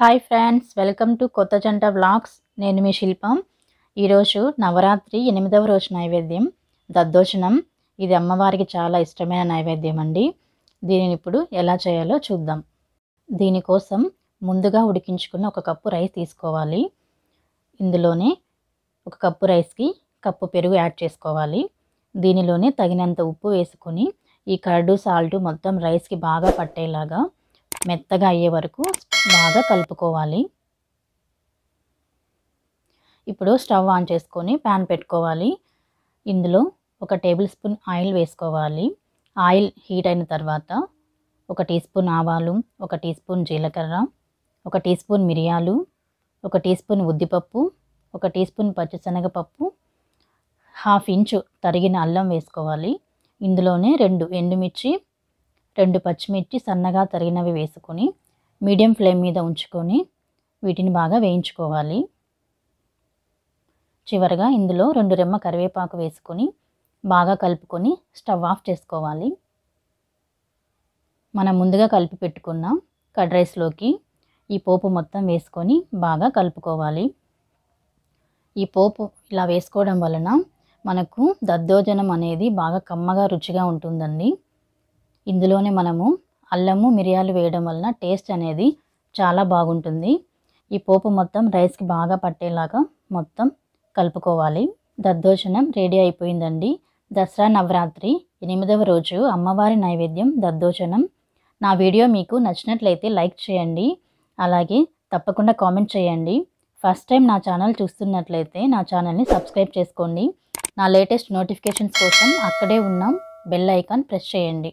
hi friends welcome to కొత్త జంట vlogs నేను మీ శిల్పం ఈరోజు నవరాత్రి ఎనిమిదవ రోజు నైవేద్యం దద్దోజనం ఇది అమ్మవారికి చాలా ఇష్టమైన నైవేద్యం అండి దీనిని ఇప్పుడు ఎలా చేయాలో చూద్దాం దీనికోసం ముందుగా ఉడికించుకున్న ఒక కప్పు రైస్ తీసుకోవాలి ఇందులోనే ఒక కప్పు రైస్కి కప్పు పెరుగు యాడ్ చేసుకోవాలి దీనిలోనే తగినంత ఉప్పు వేసుకొని ఈ కర్డు సాల్ట్ మొత్తం రైస్కి బాగా పట్టేలాగా మెత్తగా అయ్యే వరకు బాగా కలుపుకోవాలి ఇప్పుడు స్టవ్ ఆన్ చేసుకొని ప్యాన్ పెట్టుకోవాలి ఇందులో ఒక టేబుల్ స్పూన్ ఆయిల్ వేసుకోవాలి ఆయిల్ హీట్ అయిన తర్వాత ఒక టీ స్పూన్ ఆవాలు ఒక టీ స్పూన్ జీలకర్ర ఒక టీ స్పూన్ మిరియాలు ఒక టీ స్పూన్ ఉద్దిపప్పు ఒక టీ స్పూన్ పచ్చిశనగపప్పు హాఫ్ ఇంచు తరిగిన అల్లం వేసుకోవాలి ఇందులోనే రెండు ఎండుమిర్చి రెండు పచ్చిమిర్చి సన్నగా తరిగినవి వేసుకొని మీడియం ఫ్లేమ్ మీద ఉంచుకొని వీటిని బాగా వేయించుకోవాలి చివరగా ఇందులో రెండు రెమ్మ కరివేపాకు వేసుకొని బాగా కలుపుకొని స్టవ్ ఆఫ్ చేసుకోవాలి మనం ముందుగా కలిపి పెట్టుకున్న కడ్ రైస్లోకి ఈ పోపు మొత్తం వేసుకొని బాగా కలుపుకోవాలి ఈ పోపు ఇలా వేసుకోవడం వలన మనకు దద్దోజనం అనేది బాగా కమ్మగా రుచిగా ఉంటుందండి ఇందులోనే మనము అల్లము మిరియాలు వేయడం వలన టేస్ట్ అనేది చాలా బాగుంటుంది ఈ పోపు మొత్తం రైస్కి బాగా పట్టేలాగా మొత్తం కలుపుకోవాలి దద్దోషణం రెడీ అయిపోయిందండి దసరా నవరాత్రి ఎనిమిదవ రోజు అమ్మవారి నైవేద్యం దద్దోషణం నా వీడియో మీకు నచ్చినట్లయితే లైక్ చేయండి అలాగే తప్పకుండా కామెంట్ చేయండి ఫస్ట్ టైం నా ఛానల్ చూస్తున్నట్లయితే నా ఛానల్ని సబ్స్క్రైబ్ చేసుకోండి నా లేటెస్ట్ నోటిఫికేషన్స్ కోసం అక్కడే ఉన్న బెల్ ఐకాన్ ప్రెస్ చేయండి